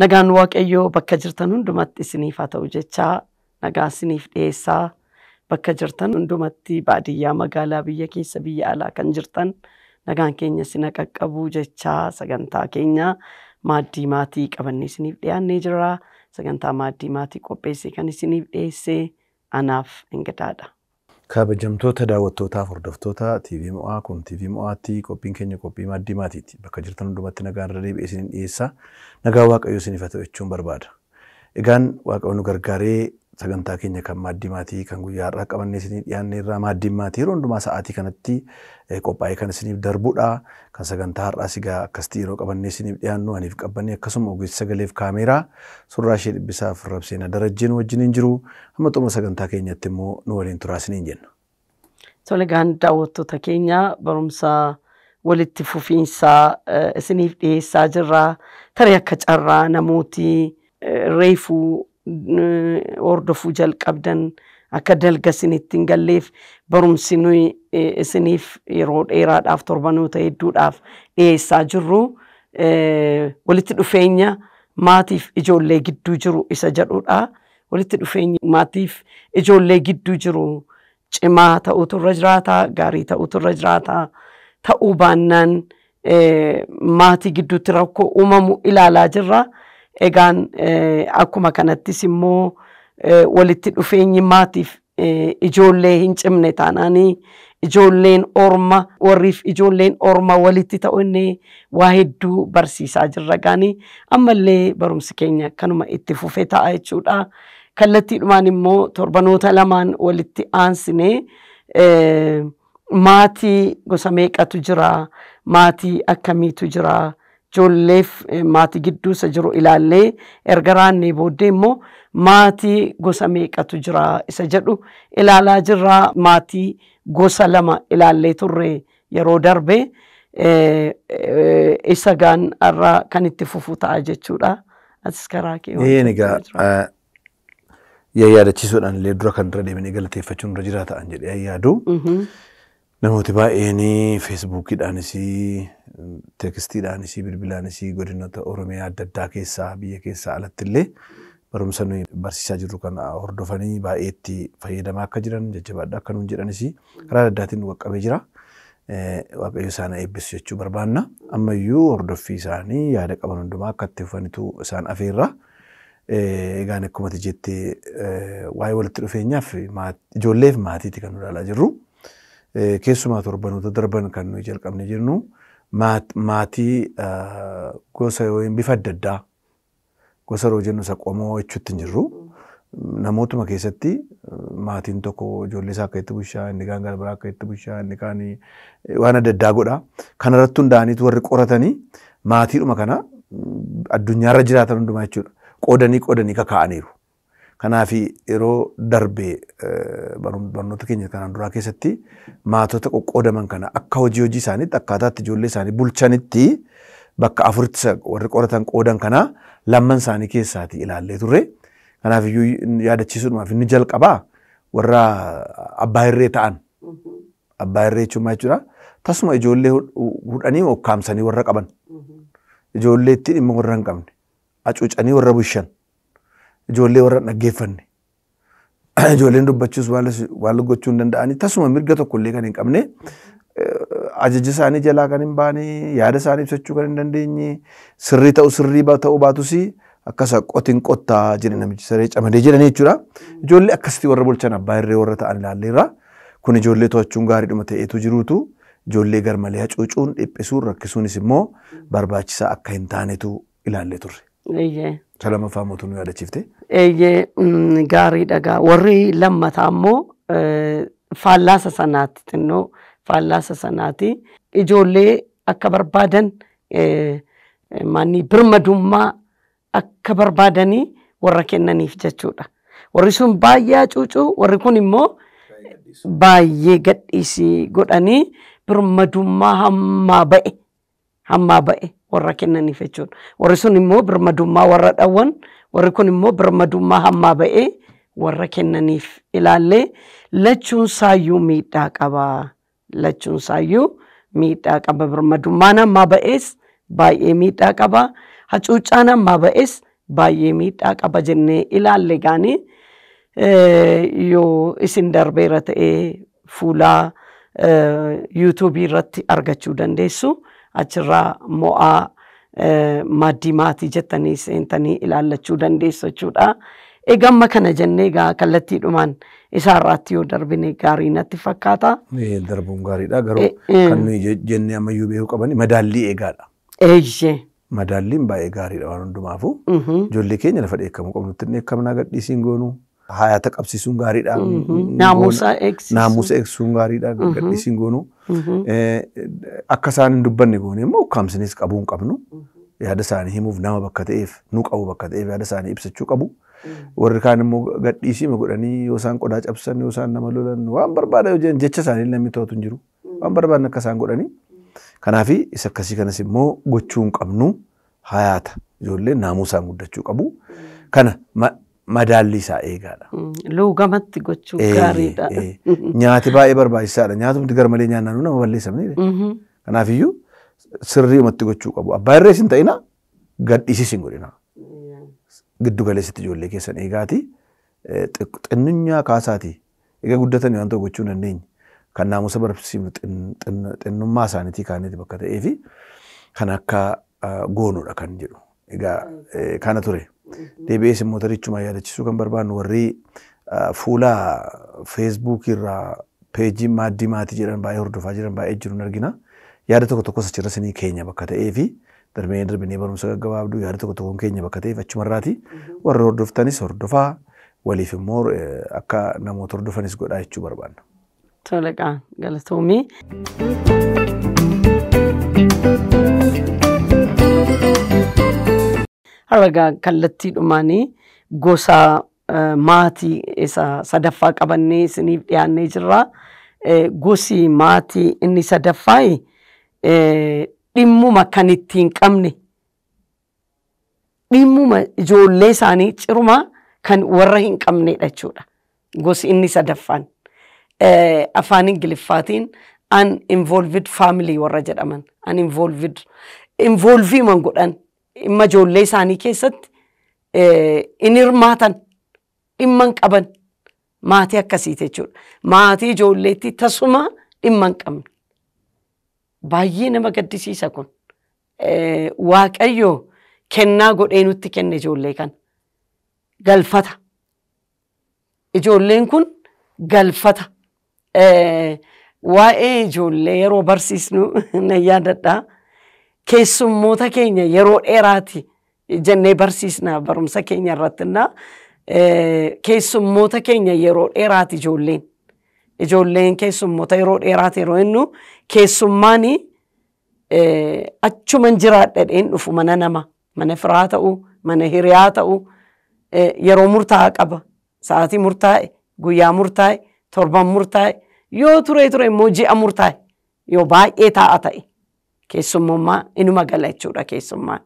Nagaan Waaqayyoo bakka jirtan hundumatti isiniif haa ta'u jechaa nagaa isiniif dhiyeessaa bakka jirtan hundumatti baadiyyaa magaalaa biyya keessa biyya alaa kan jirtan nagaan keenya sina qaqqabu jechaa sagantaa keenya maaddii maatii qabanne isiniif dhiyaannee jira. Sagantaa maaddii maatii qopheesse kan isiniif dhiyeessee anaaf hin gadaadha. Kabajamtoota daawwattootaaf hordoftoota TV Mo'aa kun TV Mo'aatti qophiin keenya qophii maaddii maatiiti. Bakka jirtan hundumatti nagaan irra deebi'ee isiniin dhiyeessa. Nagaa Waaqayyoo isiniif haa ta'u jechuun barbaada. Egaan Waaqayyoon gargaaree sagantaa keenya kan maaddii maatii kan guyyaa har'aa qabannee isinii dhiyaanne irraa maaddiin maatii yeroo hundumaa sa'aatii kanatti eh, qophaa'ee kan isiniif darbudha. Kan sagantaa har'aas egaa akkasitti yeroo qabannee isiniif dhiyaannu aniif qabannee akkasuma ogeessi sagaleef kaameeraa surraa ishee dhibbisaaf rabseenaa darajjeen wajjiniin jiru amma xumura sagantaa keenyatti immoo nu waliin turaa isiniin jenna. Tolegaan daawwattoota keenya barumsa walitti fufiinsaa eh, isiniif dhiyeessaa jirra. Taree akka carraa namooti eh, reefuu hordofuu jalqabdan akka dalga isinitti hin galleef barumsi isiniif yeroo dheeraadhaaf torbanoota hedduudhaaf dhiyeessaa jirru walitti dhufeenya maatiif ijoollee gidduu jiru isa jedhudha. Walitti dhufeenya maatiif ijoollee gidduu jiru cimaa ta'utu irra jiraata, gaarii ta'utu irra jiraata. Ta'uu baannaan maatii gidduutti rakkoo uumamu ilaalaa jirra. Egaan eh, akkuma kanattis immoo eh, walitti dhufeenyi maatiif eh, ijoollee hin cimne taanaanii ijoolleen orma warriif ijoolleen orma walitti ta'u waa hedduu barsiisaa jirra gaanii ammallee barumsi keenya kanuma itti fufee ta'a jechuudha. dhumaan immoo torbanoota lamaan walitti aansinee maatii gosa meeqatu jira? Maatii akkamiitu jira? ijoolleef eh, maatii isa jiru ilaallee erga raannee booddee immoo maatii gosa meeqatu jira isa jedhu ilaalaa jirraa Maatii gosa lama ilaallee turre yeroo darbe eh, eh, isa gaan kan itti fufu ta'a jechuudha. Atis karaa kee waan jira. Yaadachiisuudhaan illee dura kan dura deemanii galateeffachuun dura jiraatan jedhee yaadu. Mhm. Namooti baay'een feesbuukiidhaanis teekstiidhaan ishii bilbilaan ishii godinoota Oromiyaa adda addaa keessaa biyya keessaa alatti illee barumsa nuyi barsiisaa jirru kan hordofanii baay'eetti fayyadamaa akka jiran jajjabaadha akka nuun jedhan ishii karaa adda addaatiin qaqqabee jira. Eh, Waaqayyo isaan eebbisu barbaanna. Ammayyuu hordoffii isaanii yaada qaban hundumaa akka itti isaan afeerra. Eh, egaan akkuma jettee eh, waa'ee walitti dhufeenyaaf ijoolleef maatiiti kan nu ilaalaa jirru. Keessumaa torbanoota darban kan nuyi jalqabne jennu. maatii gosa yookiin bifa adda addaa gosa yeroo jennu isa qomoo jechuutti hin jirru. Namootuma keessatti maatiin tokko ijoollee isaa akka itti bulchaa, inni kaan gara biraa akka itti bulchaa, inni kaan waan adda addaa godha. Kanarratti hundaa'aniitu warri qoratanii maatiidhuma kana addunyaarra jiraatan hundumaa jechuudha. Qoodanii qoodanii kakaa'aniiru. Kanaafi yeroo darbee barnoota keenya kanaan duraa keessatti maatota qoqqoodaman kana akka hojii hojii isaaniitti akkaataa itti ijoollee isaanii bulchanitti bakka afuritti warri qoratan qoodan kana lamman isaanii keessaati ilaallee turre. Kanaaf iyyuu yaadachiisuudhumaaf inni jalqabaa warra abbaa irree ta'an abbaa irree jechuun maal jechuudha? Tasuma ijoollee hudhanii okkaamsanii warra qaban ijoollee ittiin dhimma warra hin qabne hacuucanii warra bushan ijoollee warra hin dhaggeeffanne ijoolleen dubbachuus waan gochuu hin danda'anii tasuma mirga tokkollee kan hin qabne eh, ajaja isaanii jalaa kan hin yada yaada isaanii ibsachuu kan hin dandeenye sirrii ta'u sirrii ta'uu baatus akkasa qotiin qottaa jedhe namichi camadee jedhanii jechuudha. Ijoollee akkasitti warra bulchan abbaa irree warra ta'an laalleerra kun ijoollee to'achuun gaariidhuma jiruutu ijoollee garmalee hacuucuun rakkisuunis immoo barbaachisaa akka hin taanetu ilaallee turre. Salamaffaa Mootummaa yaadachiifte. Eeyyee mm, gaariidha dhagaa Warri lammataa immoo e, faallaasa sanaatti xinnoo faallaasa sanaati. Ijoollee akka barbaadan e, e, maanni birmadummaa akka barbaadanii warra kennaniif jechuudha. Warri sun baay'ee hacuucuu warri kun immoo baay'ee gadhiisii godhanii birmadummaa hammaa ba'e. hammaa ba'e warra kennaniif jechuudha. Warri sun immoo birmadummaa warra dhawwan, warri kun immoo birmadummaa hammaa ba'e warra kennaniif ilaallee lachuun saayyuu miidhaa qaba. Lachuun saayyuu miidhaa qaba. Birmadummaan hammaa ba'ees baay'ee miidhaa qaba. Hacuuccaan hammaa ba'ees baay'ee miidhaa qaba jennee ilaalle gaanii yoo isin darbeera ta'ee fuula yuutuubii irratti argachuu dandeessu. achirraa mo'aa e, maaddii maatii jettanii seentanii ilaallachuu dandeessu jechuudha. Egaa kana jennee egaa kallattiidhumaan isaarraatti yoo darbine gaarii natti fakkaata. Darbuun gaariidha garuu e, e. kan nuyi jennee ammayyuu beekuu qaban madaallii eegaadha. Eeyyee. Madaalliin baay'ee gaariidha waan hundumaafuu. Mhm. Ijoollee keenya lafa dheekkamuu qabnu ittiin dheekkamnaa gadhiisiin goonuu. hayata qabsiisuun gaariidha. Naamusa eegsiisuun. Naamusa eegsiisuun gaariidha. Gadhiisiin goonuu. Akka isaan hin dubbanne goone immoo ukkaamsinis qabuu hin qabnu. Yaada isaanii himuuf nama bakka ta'eef nu qabu bakka ta'eef yaada isaanii ibsachuu qabu. Warri kaan immoo gadhiisima godhanii yoo isaan qodaa cabsan yoo isaan nama lolan waan barbaada yoo jecha isaanii namni to'atu hin jiru. Waan barbaadan akka isaan godhanii. Kanaaf isa akkasii kanas immoo gochuu hin qabnu hayaata ijoolleen naamusaan guddachuu qabu. Kana madaalli isaa eegaadha. Luugamatti gochuu gaariidha. Nyaati baay'ee barbaachisaadha. Nyaatumti malee nyaannaan nama balleessamne. Kanaafiyyuu sirrii umatti gochuu qabu. Abbaa irree isin ta'ina gadhiisis hin godhina. Giddu galeessatti ijoollee keessan eegaati. Xinnunyaa kaasaati. Egaa guddatan waan ta'u gochuu hin dandeenye. Kan naamusa barbaachisu xinnummaa isaaniitii kaaniiti bakka ta'ee fi kan akka goonudha kan jedhu. Egaa kana ture. Deebi'ee immoo tarichuma yaadachisuu kan barbaannu warri fuula feesbuukii irraa peejii maaddii maatii jedhan baay'ee hordofaa jiran baay'ee jiru argina. Yaada tokko tokkos achirra sinii keenya bakka ta'ee fi darbinee darbinee barumsa gaggabaabduu yaada tokko tokkoon keenya bakka ta'eef achumarraati. Warri hordoftanis hordofaa waliif akka namoota hordofanis godhaa jechuu haragaa kallattiidhumaanii gosa eh, maatii isa sadaffaa qabannee isiniif dhiyaannee jirra. Eh, gosi maatii inni sadaffaayi eh, dhimmuma kan ittiin qabne dhimmuma ijoollee isaanii ciruma kan warra hin qabnedha jechuudha. Gosii inni sadaffaan afaan ingiliffaatiin uninvolved family warra jedhaman uninvolved involvii man godhan dhimma ijoollee isaanii keessatti in hirmaatan dhimma hin qaban maatii akkasiiti jechuudha. Maatii ijoolleetti tasuma dhimma hin qabne. Baay'ee nama gaddisiisa kun. Waaqayyo kennaa godhee nutti kenne ijoollee kana. Galfata. Ijoolleen kun galfata. Waa'ee ijoollee yeroo barsiisnu na yaadadhaa. keessummoota keenya yeroo dheeraati jennee barsiisna barumsa keenya irrattinna keessummoota keenya yeroo dheeraati ijoolleen. Ijoolleen keessummoota yeroo dheeraati yeroo innu achuman jiraadhadheen dhufu mana nama mana firaa ta'u mana hiriyaa ta'uu yeroo murtaa qaba sa'aatii murtaa'e guyyaa murtaa'e torban murtaa'e yoo ture ture immoo ji'a murtaa'e yoo baay'ee taa'a ta'e. keessummummaa inuma gala jechuudha keessummaan.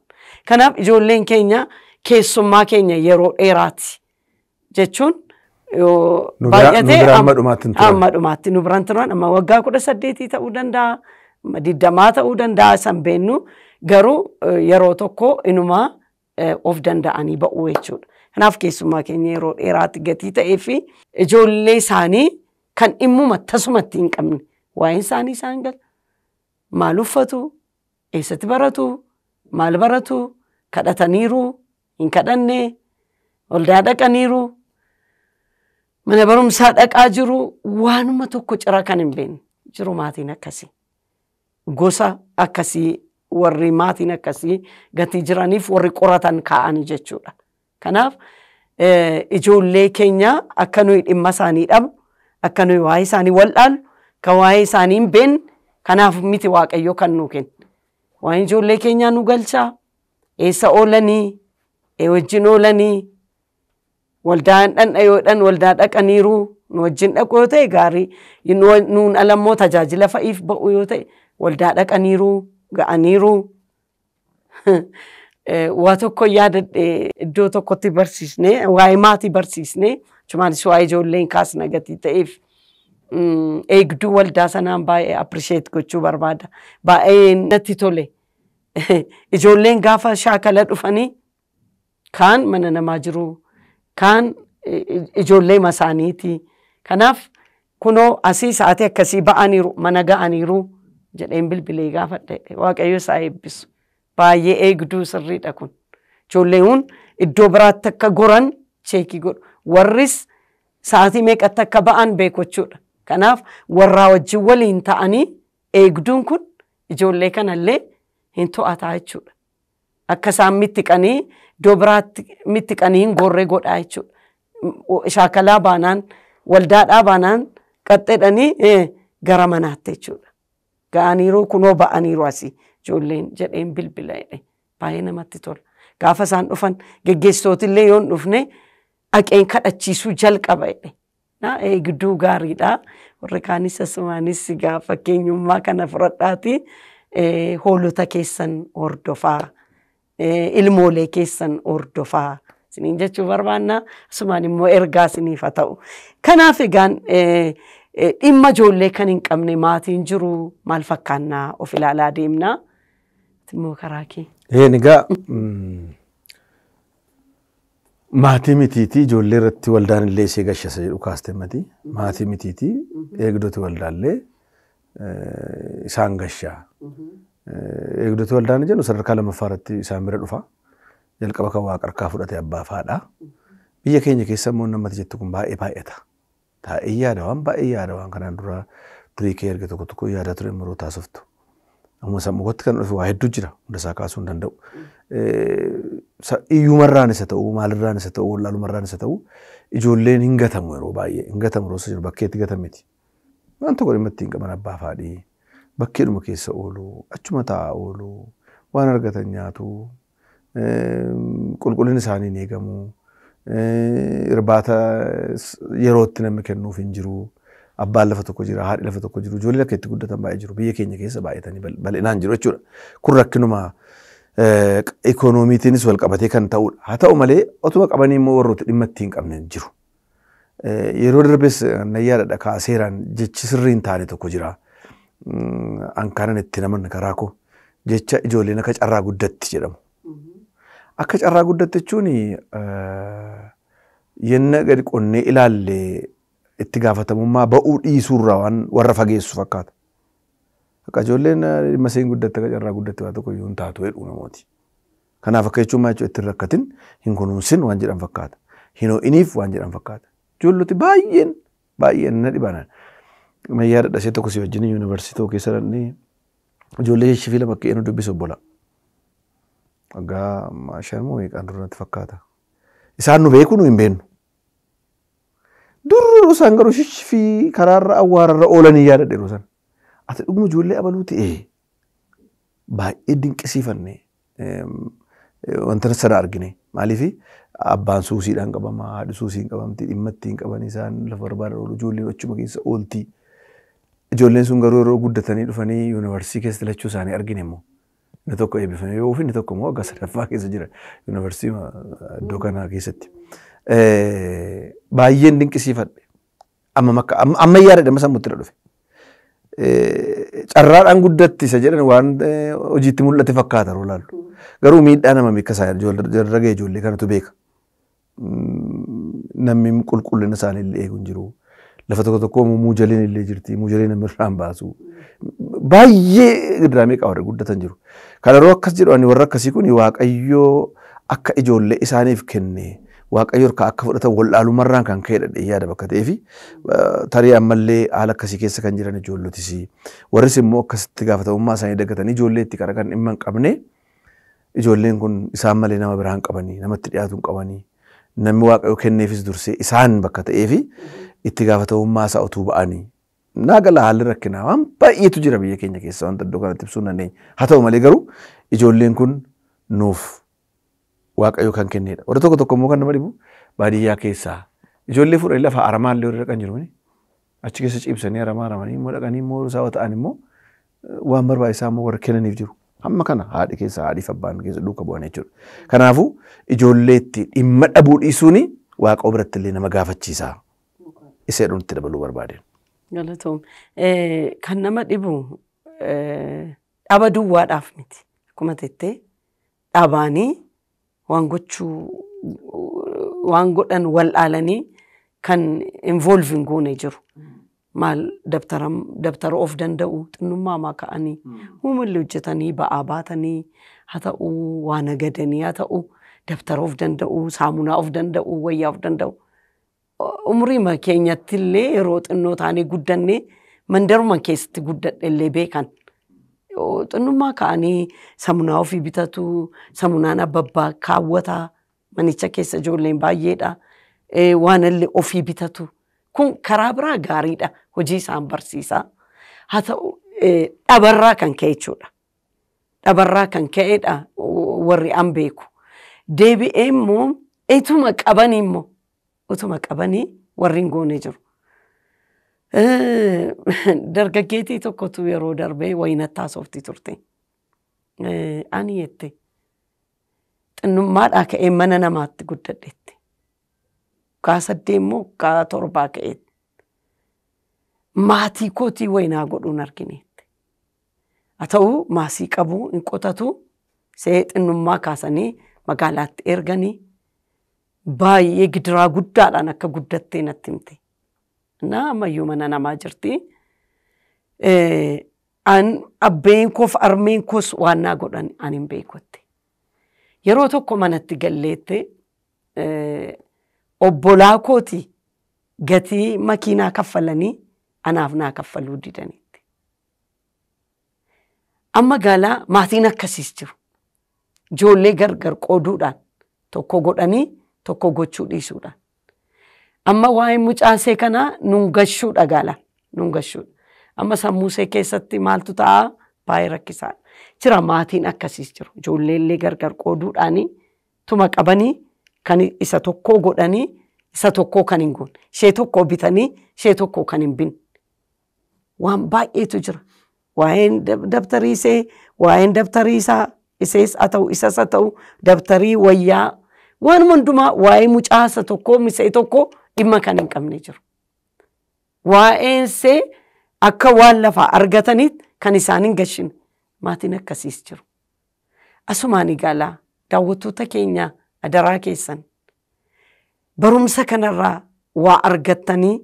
Kanaaf ijoolleen keenya keessummaa keenya yeroo dheeraati jechuun baay'atee amma dhumaatti nu biraan turan amma waggaa kudha saddeetii ta'uu danda'a. Digdamaa ta'uu danda'a san beennu garuu yeroo tokko inumaa of danda'anii ba'uu jechuudha. Kanaaf keessumaa keenya yeroo dheeraati gatii ta'ee ijoollee e, isaanii kan dhimmuma tasumatti hin qabne waa'een isaanii isaan gala. maal uffatu, essatti baratu, maal baratu, kadhataniiru, hin waldaa dhaqaniiru, mana barumsaa dhaqaa jiru, waanuma tokko cira kan hin jiru maatiin akkasii. Gosa akkasii warri maatiin akkasii gatii jiraniif warri qoratan kaa'anii jechuudha. Kanaaf ijoollee keenya akka nuyi dhimma isaanii dhabu, akka nuyi waa'ee isaanii wal'aanu, kan waa'ee isaanii hin Kanaaf miti Waaqayyo kan nuu kenna. Waan ijoollee keenyaa nu galchaa eessa oolanii wajjin oolanii waldaan dhandhayoodhaan waldaa dhaqaniiru nu wajjin dhaqu yoo ta'e gaarii nuun alammoo tajaajila fa'iif ba'u yoo ta'e waldaa dhaqaniiru ga'aniiru. Waa tokko yaadadhe iddoo tokkotti barsiisnee waa'ee maatii barsiisnee achumaanis waa'ee ijoolleen kaasna gatii ta'eef. eegduu mm, waldaa sanaan baay'ee appirisheet gochuu barbaada. Baay'ee natti tole. Ijoolleen gaafa shaakala dhufanii kaan mana namaa jiru, kaan e, e, ijoollee masaaniiti. Kanaaf kunoo asii saati akkasii ba'aniiru mana ga'aniiruu jedheen bilbilee gaafadhe waaqayyo isaa eebbisu. Baay'ee eegduu sirriidha kun. iddoo biraatti akka goran cheekii godhu. Warris sa'aatii meeqatti akka ba'an beeku Kanaaf warraa wajjin waliin ta'anii eegduun kun ijoollee kanallee hin to'ataa jechuudha. Akka isaan mittiqanii iddoo biraatti mittiqanii hin gorree godhaa jechuudha. Shaakalaa baanaan waldaadhaa baanaan qaxxeedhanii gara manaatti jechuudha. Ga'aniiruu kunoo ba'aniiru asii ijoolleen jedheen bilbila jedhee baay'ee namatti tola. Gaafa isaan dhufan geggeessitootillee yoon dhufne haqeen kadhachiisuu jalqaba jedhee. eegduu gaariidha. Warri kaanis asumaanis egaa fakkeenyummaa kana fudhadhaati hoolota keessan hordofaa, ilmoolee keessan hordofaa isiniin jechuu barbaanna. Asumaan immoo ergaa isiniif haa ta'u. Kanaaf dhimma ijoollee kan hin qabne maatiin jiru maal fakkaannaa of ilaalaa deemna. maatii mitiitii ijoollee irratti waldaan illee ishee gashasa jedhu kaastemmati. Maatii mitiitii eegdoti waldaallee eh, isaan gashaa. Eh, eegdoti waldaan jennu sadarkaa lammaffaa irratti isaan bira dhufa. Jalqaba kan waaqarkaa fudhate abbaa faadha. Biyya keenya keessa immoo namatti jettu kun baay'ee baay'ata. Taa'ee yaada waan baay'ee yaada waan kanaan duraa durii kee erga tokko tokko yaadaa ture immoo taasiftu. Amma sammuu kan dhufe waa hedduu jira danda'u. Eh, iyyumarraan isa ta'u maalirraan isa ta'u wallaalumarraan isa ta'u ijoolleen hin gatamu yeroo baay'ee bakkeetti gatamiti. Waan tokko dhimma ittiin qaban abbaa faadhii bakkeedhuma keessa oolu achuma taa'aa oolu waan argatan nyaatu qulqullina isaanii ni eegamu irbaata yerootti namni kennuuf hin jiru. abbaan lafa tokko jira haadhi lafa tokko jiru ijoolleen akka itti guddatan baay'ee jiru biyya keenya keessa baay'atanii bal'inaan jiru jechuudha kun rakkinuma Ikoonomiitiinis wal qabatee kan ta'udha. Haa ta'u malee otuma qabanii immoo warroota dhimma ittiin qabne jiru. Yeroo darbes nayyaadha kaaseeraan jechi sirriin taane tokko jira. Ankaanan itti naman karaa koo jecha ijoolleen akka carraa guddatti jedhamu. Akka carraa guddatti jechuun yenna gadi qonnee ilaalle itti gaafatamummaa ba'uu dhiisurraa waan warra fageessu fakkaata. Akka ijoolleen dhimma isheen guddatte carraa guddatte waa tokko iyyuu hin taatu jedhu namooti. Kanaaf akka jechuun maal jechuudha itti rakkatin hin kunuunsin waan jedhan fakkaata. Hin ho'iniif waan jedhan fakkaata. Ijoolloti baay'een baay'een na dhibanan. Mayyaa dadhashee tokko si wajjin yuunivarsiitii keessa dhandhee ijoollee shifii lama ka'een dubbisa obbola. Waggaa shan moo meeqaan duranatti fakkaata. Isaan nu beeku nu hin beeknu. Duruu isaan garuu shifii karaarra awwaararra oolan hin yaadadhe yeroo sana. ata dhuguma ijoollee abaluu ta'ee baay'ee dinqisiifanne wanta sana argine maaliifi abbaan suusiidhaan qabama haadhi suusiin qabamti dhimma ittiin qaban isaan lafa barbaadan oolu ijoolleen achuma keessa oolti. Ijoolleen sun garuu yeroo guddatanii dhufanii yuunivarsiitii keessa lachuu isaanii argine immoo inni tokko eebbifame yoo ofii tokko immoo hagga keessa jira yuunivarsiitii iddoo kanaa keessatti. Baay'een dinqisiifadhe ammayyaa sammuutti dhufe. carraadhaan guddatti isa jedhan waan eh, hojiitti mul'ate fakkaata ro ilaallu. Garuu miidhaa nama mikkasaa jarraga ijoollee kanatu beeka. Mm, namni qulqullina isaanii illee eegu jiru. Lafa tokko tokkoo muujaleen illee jirti. Muujalee nama irraa hin baasu. Baay'ee gidiraamee qabaadha guddatan jiru. Kana yeroo akkas jedhu ani warra akkasii kun Waaqayyoo akka ijoollee isaaniif kenne waaqayyo harka akka fudhatan wallaalumarraan kan ka'e dhadhee yaada bakka ta'ee fi tarii ammallee haala akkasii keessa kan jiran ijoollotis. Warris immoo akkasitti gaafatamummaa isaanii daggatanii ijoollee itti qara kan dhimma hin qabne ijoolleen kun isaan malee nama biraa qabanii namatti dhiyaatu hin qabanii namni waaqayyo kenneefis dursee isaan bakka ta'ee fi itti gaafatamummaa utuu ba'anii. Naa haalli rakkinaa waan baay'eetu jira biyya keenya keessa wanta iddoo kanatti ibsuu hin Haa ta'u malee garuu ijoolleen kun nuuf waaqayyo kan kennedha. Warra tokko tokko immoo kan nama dhibu baadiyyaa keessaa ijoollee fuudhanii lafa aramaan illee dhaqan jiru achi keessa ciibsanii aramaa aramanii immoo dhaqanii immoo isaa ta'an immoo eh, waan barbaachisaa immoo warra kennaniif jiru. Hamma kana haadhi keessa haadhiif abbaan keessa duuka bu'an jechuudha. Kanaafuu ijoolleetti dhimma dhabuu dhiisuuni waaqa biratti illee nama gaafachiisa. dabaluu barbaade. Eh, kan nama dhibu eh, dhaba duwwaadhaaf miti. Akkuma tettee dhabaanii waan gochuu waan godhan wal dhaalanii kan involve goone jiru. Maal dabtara of danda'u xinnummaa ka'anii uumalli hojjetanii ba'aa baatanii haa ta'u waa nagadanii haa ta'u dabtara of danda'u saamunaa of danda'u wayyaa of danda'u. Umrii keenyatti illee yeroo xinnoo taanee guddannee mandaruma keessatti guddadhe illee beekan. xinnummaa ka'anii samunaa ofii bitatu, samunaan abbabbaa kaawwataa, manicha keessa ijoolleen baay'eedha. Waanallee ofii bitatu. Kun karaa biraa gaariidha. Hojii isaan barsiisaa. Haa ta'u e, dhabarraa kan ka'e jechuudha. Dhabarraa kan ka'edha warri an beeku. Deebi'ee immoo ituma qabanii immoo utuma qabanii warri hin jiru. Dargaggeettii tokkotu yeroo darbee wayinattaa soofti turte. Ani jette xinnummaadhaa ka'ee mana namaatti guddadheetti. Kaa saddee immoo kaa torbaa ka'eetti. Maatii kootii wayinaa godhuun argineetti. Haa ta'u maasii qabu hin qotatu see xinnummaa kaasanii magaalaatti erganii baay'ee gidiraa guddaadhaan akka guddattee natti himte. na ammayyuu mana namaa jirti. An abbeen koof armeen koos waannaa godhan an hin beekutti. Yeroo tokko manatti galleette obbolaa kooti gatii makiinaa kaffalanii anaaf naa kaffaluu didanitti. Amma gaalaa maatiin akkasiis jiru. joollee gargar qooduudhaan tokko godhanii tokko gochuu dhiisuudhaan. amma waa'ee mucaase kanaa nun gashuudha gaala. Nun gashuudha. Amma sammuusee keessatti maaltu ta'a baay'ee rakkisaa jira. Maatiin akkasiis jiru. Ijoollee illee gargar qooduudhaanii tuma qabanii kan isa tokko godhanii isa tokko kan hin goone. Ishee tokko bitanii ishee tokko kan hin binne. Waan baay'eetu jira. Waa'een dabtarii isee, waa'een dabtarii isaa, isees haa ta'u, ta'u, dabtarii wayyaa waan hundumaa waa'ee mucaasa tokkoo misee tokkoo dhimma kan hin qabne jiru. Waa'een akka waan lafaa argataniit kan isaan hin gashine maatiin akkasiis jiru. Asumaan igalaa daawwattoota keenya adaraa keessan barumsa kanarraa waa argattanii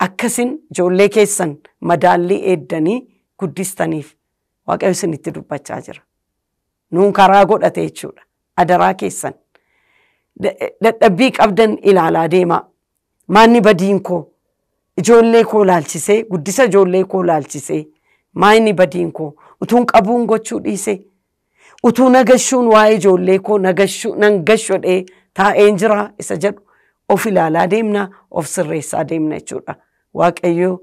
akkasin ijoollee keessan madaallii eeddanii guddistaniif waaqayyo itti dubbachaa jira. Nuun karaa godhate jechuudha. Adaraa keessan. Dadhabbii qabdan ilaalaa deemaa. maanni badiin koo ijoollee koo laalchisee guddisa ijoollee koo laalchisee maanni badiin koo utuun qabuun gochuu dhiise utuu nagashuun waa'ee ijoollee koo nan gashodhee jira isa jedhu of ilaalaa deemna of sirreessaa deemna jechuudha waaqayyoo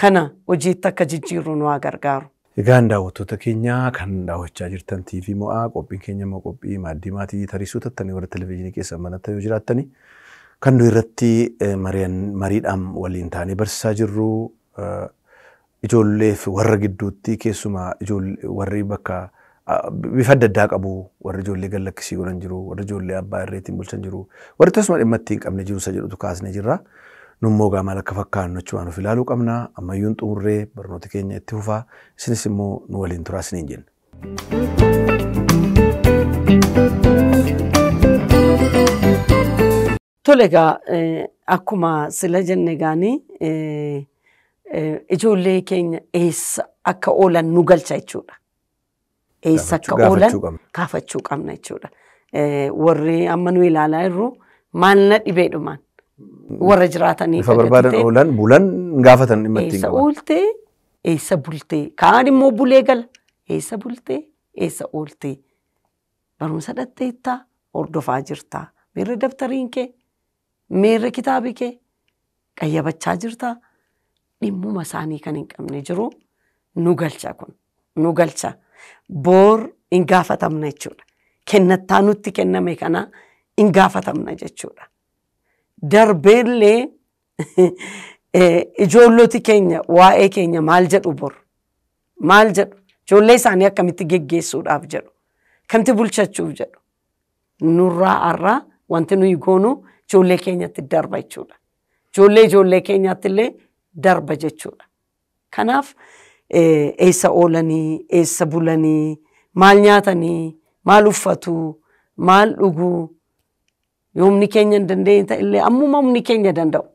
kana hojiitti akka jijjiiruun waa gargaaru. Egaa daawwattoota keenya kan daawwachaa jirtan TV mo'aa qophiin keenya immoo qophii maaddii maatii tarii suutattanii warra televizyiinii keessan manatti yoo jiraattanii Kan nuyi irratti eh, mariidhaan waliin taa'anii barsiisaa jirru eh, ijoollee fi warra gidduutti keessumaa warri bakka bifa adda addaa qabu warri ijoollee gallakkisii godhan jiru warri ijoollee abbaa irreetiin bulchan jiru warri tasuma dhimma itti hin qabne jiruusa jedhutu kaasne jirra. Nummoo gaa maal akka fakkaannu jechuudha nuuf ilaaluu qabna ammayyuun xumurree barnoota keenya itti fufaa isinis immoo nu waliin turaa isiniin jenna. Tolegaa egaa akkuma sila jenne egaani ijoollee keenya eessa akka oolan nu galcha jechuudha. Eessa akka oolan kaafachuu qabna jechuudha. Warri amma nu ilaalaa jirru maalina dhibeedhumaan warra jiraatanii Ifa barbaadan oolan bulan gaafatan dhimma ittiin qaban. Eessa ooltee eessa bultee kaan immoo bulee gala eessa bultee eessa ooltee barumsa dhatteettaa hordofaa jirtaa. Mirri dabtariin kee Miirri kitaabii kee qayyabachaa jirtaa? Dhimmuma isaanii kan hin qabne jiru nu kun nu Boor hin gaafatamna jechuudha. Kennattaa nutti kenname kana hin gaafatamna jechuudha. Darbeellee ijoolloti keenya waa'ee keenya maal jedhu bor? Maal jedhu? Ijoollee isaanii akkamitti geggeessuudhaaf jedhu? Akkamitti bulchachuuf jedhu? Nurraa arraa wanti nuyi goonu ijoollee keenyatti darba jechuudha. Ijoollee ijoollee keenyatti illee darba jechuudha. Kanaaf eessa oolanii, eessa bulanii, maal nyaatanii, maal uffatuu, maal dhuguu, yoomni kenya hin ta'ellee ammuma humni keenya danda'u.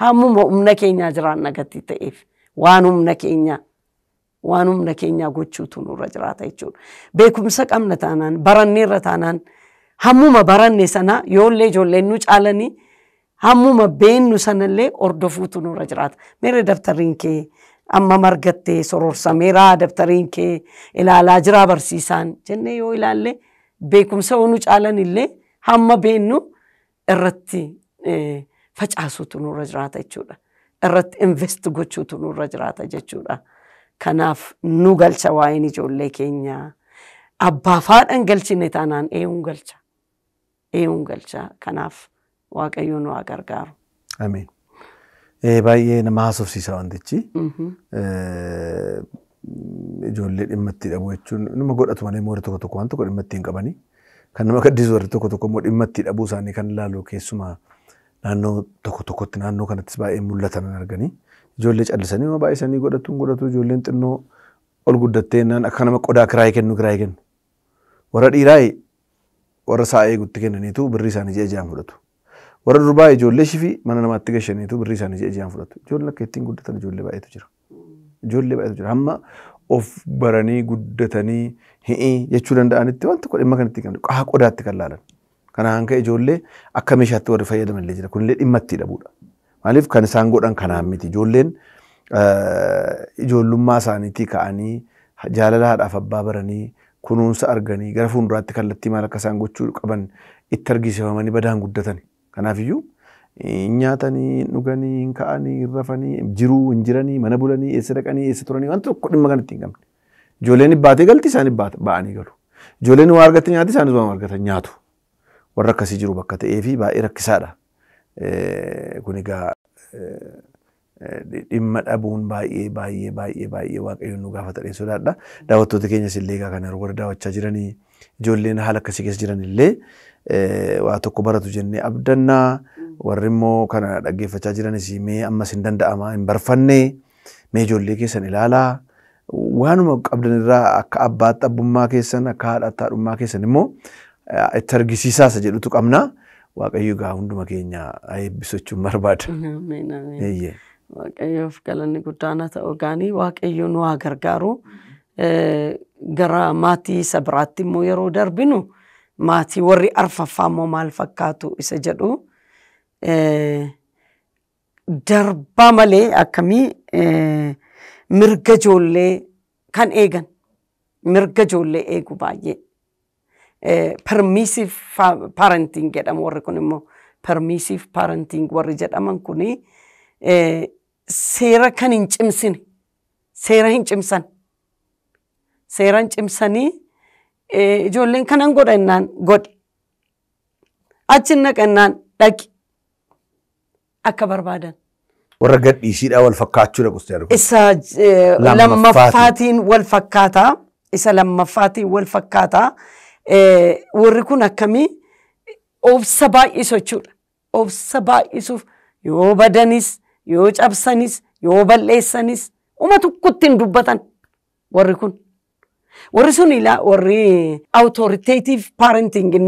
hamuma humna keenyaa jiraanna gatii ta'eef waan humna keenyaa waan humna keenyaa gochuutu nurra jiraata jechuudha. Beekumsa taanaan irra taanaan hammuma baranne sana yoollee ijoolleen nu caalanii hammuma beennu sanallee ordofuutu nurra jiraata. Meeree dabtariin kee amma margattee sororsameeraa dabtariin kee ilaalaa jiraa barsiisaan jennee yoo ilaalle beekumsa onu caalanillee hamma beennu irratti facaasuutu nurra jiraata jechuudha. Irratti invest gochuutu nurra jiraata jechuudha. Kanaaf nu galcha waa'een ijoollee keenyaa abbaa faadhaan galchine taanaan eeyuun galcha. eeguun galcha. Kanaaf waaqayyoon waa gargaaru. ee Baay'ee nama haasofsiisa wantichi. Ijoollee dhimma itti dhabu jechuun nama godhatu malee warri tokko tokko waan tokko dhimma ittiin qabani. Kan nama gaddiisu warri tokko tokko immoo dhimma itti dhabuu isaanii kan ilaalu keessumaa naannoo tokko tokkotti naannoo kanattis baay'ee mul'atan arganii ijoollee callisanii immoo baay'isanii godhatuun godhatu ijoolleen xinnoo ol guddattee akka nama qodaa kiraayii kennu kiraayii kennu. Warra dhiiraa warra saa'ee eegutti kennaniitu birri isaanii jee ijaan fudhatu. Warra durbaa ijoollee shifi mana namaatti gashaniitu birri isaanii jee ijaan fudhatu. Ijoollee akka ittiin guddatan ijoollee baay'eetu jira. Ijoollee baay'eetu jira. Hamma of baranii guddatanii hi'ii jechuu danda'anitti wanti kun dhimma kanatti kan qaha qodaatti kan laalan. Kanaan ka'e ijoollee akka meeshaatti warri fayyadaman illee jira. Kunillee dhimma itti hidhabuudha. Maaliif kan isaan godhan kanaan miti. Ijoolleen ijoollummaa isaaniitii ka'anii jaalala haadhaaf abbaa baranii kunuunsa arganii gara fuulduraatti kallattii maal akka isaan gochuu qaban itti argisiifamanii badaan guddatan. Kanaafiyyuu nyaatanii, dhuganii, ka'anii, rafanii, jiruu, hin mana bulanii, eessa dhaqanii, eessa turanii wanta tokko dhimma kan itti hin qabne. Ijoolleen baatee galti isaan ba'anii galu. Ijoolleen waa argatte nyaati isaanis waan argatan nyaatu. Warra akkasii jiru bakka ta'ee fi baay'ee rakkisaadha. Kun egaa dhimma dhabuun baay'ee baay'ee baay'ee baay'ee waaqayyoon nu gaafatadhe sodaadha. Daawwattoota keenyas illee egaa kana warra daawwachaa jiranii ijoolleen haala akkasii keessa jiran eh, waa tokko baratu jennee abdanna. warri immoo kana dhaggeeffachaa jiranis mee ammas hin danda'ama hin barfanne mee ijoollee keessan ilaalaa waanuma qabdan irraa akka abbaatti abbummaa keessan akka haadhaatti haadhummaa keessan immoo eh, itti argisiisaasa jedhutu qabna. Waaqayyo egaa hunduma keenya eebbisu jechuun barbaada. Waaqayyoof galanni guddaan haa ta'u waaqayyoon waa gargaaru gara maatii isa biraatti immoo yeroo darbinu maatii warri arfaffaa immoo maal fakkaatu isa jedhu darbaa malee akkamii mirga ijoollee kan eegan mirga ijoollee eegu baay'ee permiisiif paarentiin jedhamu warri kun immoo permiisiif paarentiin warri jedhaman kunii seera kan hin cimsine, seera hin cimsan. Seeraan cimsanii ijoolleen kanan godha ennaan godhi. Achi naqa ennaan dhaqi. Akka barbaadan. Warra gadhiisiidhaa wal fakkaachuu dhaquustee Isa lammaffaatiin wal fakkaataa. Isa lammaffaatiin wal fakkaataa. Warri kun akkamii obsa baay'ii jechuudha Obsa bayisuuf yoo badanis. yoo cabsanis yoo balleessanis uma tokkotti dubbatan warri kun. Warri sun ilaa warri authoritative parenting hin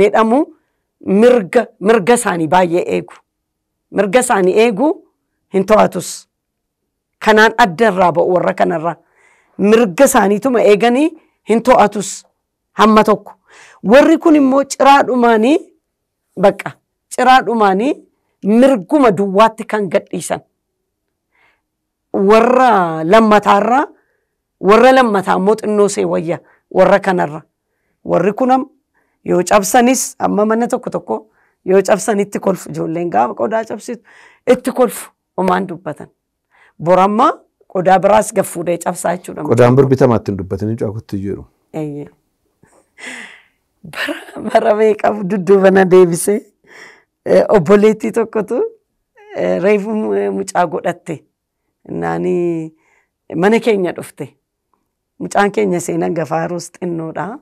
mirga mirga isaanii baay'ee eegu. Mirga isaanii eegu hinto'atus Kanaan adda irraa ba'u warra kanarraa. Mirga isaaniituma eeganii hinto'atus to'atus hamma tokko. Warri kun immoo ciraa dhumaanii baqa. Ciraa dhumaanii mirguma duwwaatti kan gadhiisan. warra lammataarraa warra lammataa muuxinnoo see wayya warra kanarra warri kunam yoo cabsanis amma mana tokko tokko yoo cabsan itti kolfu ijoolleen gaafa qodaa cabsitu itti kolfu omaan dubbatan borammaa qodaa biraas gaffuudhee cabsaa jechuudha. Qodaan birbitamaa ittiin dubbatanii caakutti jedhu. Bara bara meeqaaf dudduuba na deebisee obboleettii tokkotu reefu mucaa godhatte. Innaanii mana keenya dhufte. Mucaan keenya seenaa Gafaaroos Xinnoodhaa.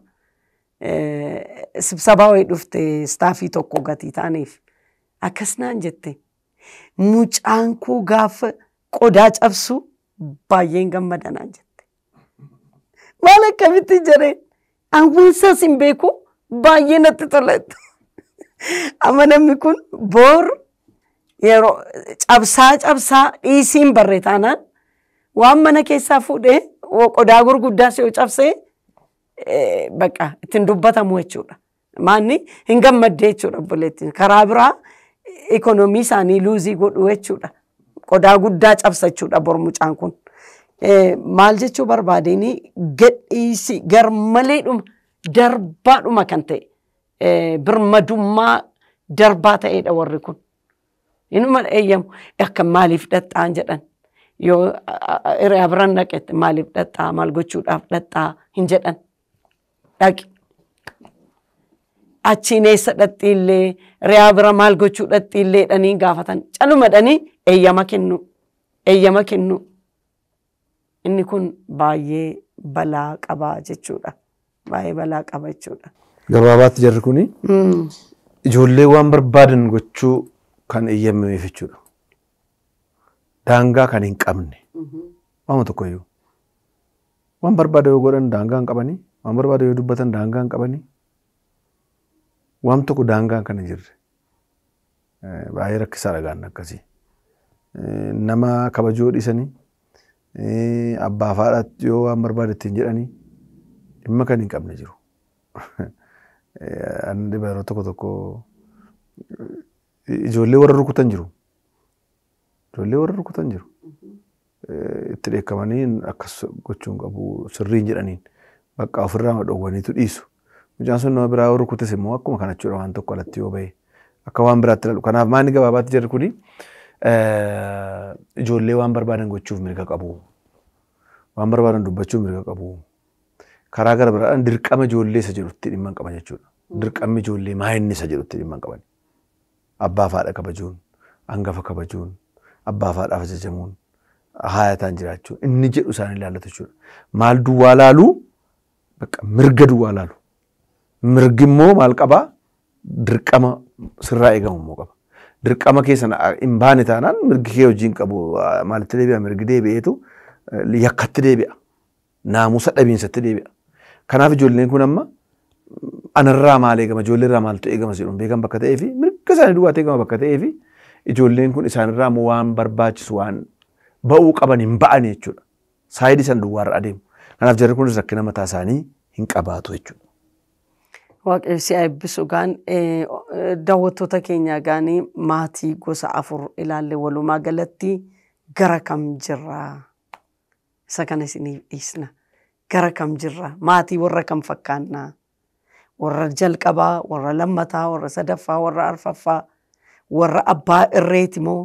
Eh, Sibsabaa wayii dhufte istaafii tokko gatii taaneef. Akkas jette mucaan koo gaafa qodaa cabsu baay'een gammada jette. Maal akkamitti jedhee an wansaas hin beeku baay'ee natti tola jette. namni kun bor cabsaa cabsaa dhiisiin barre taanaan waan mana keessaa fuudhee qodaa gurguddaa si yoo cabsee baqa ittiin dubbatamu jechuudha. Maanni hin gammadde jechuudha obboleettiin karaa biraa ikoonoomii isaanii luuzii godhu jechuudha. Qodaa guddaa cabsa jechuudha bor mucaan kun. Maal jechuu barbaadeenii gadhiisi garmaleedhuma darbaadhuma kan ta'e birmadummaa darbaa ta'edha warri kun. Inuma eeyyamu akka maaliif dhadhaan jedhan yoo hiree abran dhaqetti maaliif dhadhaa maal gochuudhaaf dhadhaa hin jedhan dhaqi. re'aa bira maal gochuu dhatti dhanii gaafatan caluma dhanii eeyyama kennu eeyyama kennu inni kun baay'ee balaa qabaa jechuudha baay'ee balaa qaba jechuudha. Gabaabaatti jarri kuni hmm. ijoollee waan barbaadan gochuu kan eeyyamameef jechuudha. Daangaa kan hin qabne. Waama tokkoyyuu. Waan barbaada yoo godhan daangaa hin qabanii, waan barbaada yoo dubbatan daangaa hin qabanii. Waan tokko daangaa kan hin jirre. Baay'ee rakkisa dhagaan akkasii. Nama kabajoo dhisanii abbaa faadhaatti yoo waan barbaade ittiin jedhanii dhimma kan hin qabne jiru. Anni tokko tokko ijoollee warra rukutan jiru. Ijoollee warra rukutan jiru. Itti dheekkamanii akkas gochuun qabu sirriin jedhaniin bakka ofirraa dhoowwaniitu dhiisu. Mucaan sun nama biraa rukutes immoo akkuma kana jechuudha waan tokko alatti yoo bahe akka waan biraatti lalu. Kanaaf maanni gabaabaatti jirru kuni ijoollee waan barbaadan gochuuf mirga qabu. Waan barbaadan dubbachuuf mirga qabu. Karaa gara biraadhaan dirqama ijoollee isa jedhutti dhimma hin qaban jechuudha. Dirqamni ijoollee maa inni isa jedhutti dhimma hin qaban. abbaa fi haadha kabajuun hangafa kabajuun abbaa fi haadhaaf ajajamuun haayataan jiraachuu inni jedhu isaan ilaallatu jechuudha. Maal duwwaa laalu Bakka mirga duwwaa laalu. Mirgi immoo maal qabaa? Dirqama sirraa eegamu immoo qaba. Dirqama keessa hin baane taanaan mirgi kee hojiin qabu maalitti deebi'a mirgi deebi'eetu yakkatti deebi'a. Naamusa dhabiinsatti deebi'a. Kanaaf ijoolleen kun amma anarraa maal eegama ijoolleerraa maaltu eegama jedhuun beekan bakka ta'eefi Akka isaan duwwaa ta'e gama bakka ta'eefi ijoolleen kun isaanirraa waan barbaachisu waan ba'uu qaban hin ba'an jechuudha. Saayidii isaan duwwaarra adeemu. Kanaaf jarri kunis rakkina mataa isaanii hin jechuudha. Waaqessi daawwattoota keenya gaanii maatii gosa afur ilaalle walumaa galatti gara kam jirra? Isa kana isiniif dhiisna. Gara kam jirra? Maatii warra kam fakkaannaa? warra jalqabaa, warra lammataa, warra sadaffaa, warra arfaffaa, warra abbaa irreeti moo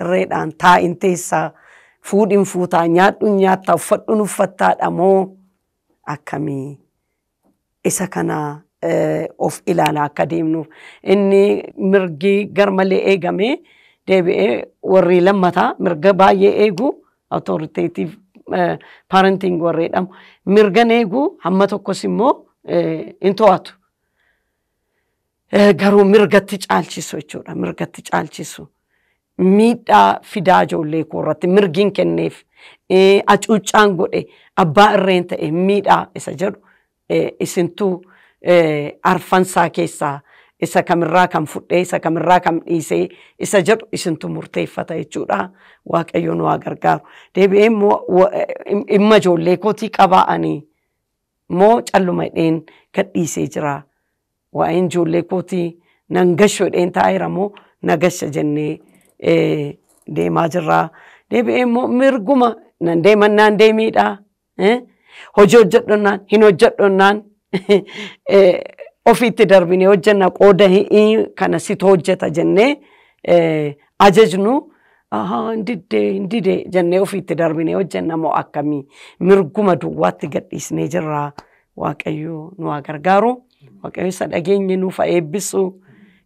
irreedhaan taa'in teessaa, fuudhin fuutaa, nyaadhuun nyaattaa, uffadhuun uffattaadha moo akkamii isa kanaa of ilaalaa akka deemnuu Inni mirgi garmalee eegamee deebi'ee warri lammataa mirga baay'ee eegu awutoriteetiif paarentiin warreedhamu. Mirgan eguu hamma tokkos immoo Into Garuu mirgatti caalchisu jechuudha. Mirgatti caalchisu. Miidhaa fidaa ijoollee koo mirgiin kenneef acucaan godhe abbaa irreen ta'e miidhaa isa jedhu isintuu arfansaa keessaa isa kamirraa kan fudhee isa kamirraa kan dhiisee isa jedhu isintu murteeffata jechuudha. Waaqayyoon waa gargaaru. Deebi'ee imma ijoollee kootii qabaa'anii moo calluma hidheen gadhiisee jira. Waa'een ijoollee kootii nan gashoo hidheen taa'eera moo na gasha jennee deemaa jirra. Deebi'ee immoo mirguma nan deemannaan deemiidha. Hojii hojjedhonnaan hin hojjedhonnaan ofiitti darbinee hojjenna qooda hi'ii kana situ hojjeta jennee ajajnu Ahaa ndiddee hin didee jennee ofiitti darbine hojjenna moo akkamii mirguma duwwaatti gadhiisnee jirraa Waaqayyo nu haa gargaaru. Waaqayyo isa dhageenye nuuf haa eebbisu.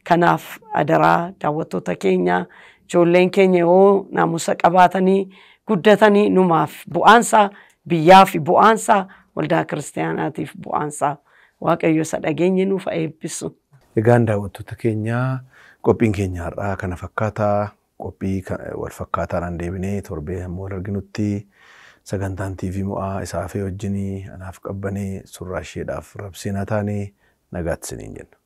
Kanaaf adaraa daawwattoota keenya ijoolleen keenya yoo naamusa qabaatanii guddatanii numaaf bu'aansa biyyaaf bu'aansa waldaa kiristaanaatiif bu'aansa Waaqayyo isa dhageenye nuuf eebbisu. Egaan daawwattoota keenyaa qophiin keenya har'aa kana fakkaataa. qophii walfakkaataan deebinee torbee hamma wal arginutti sagantaan TV mo'aa isaafee wajjin anaaf qabbanee surraa isheedhaaf rabsiinaa taanee nagaatti siniin jenna.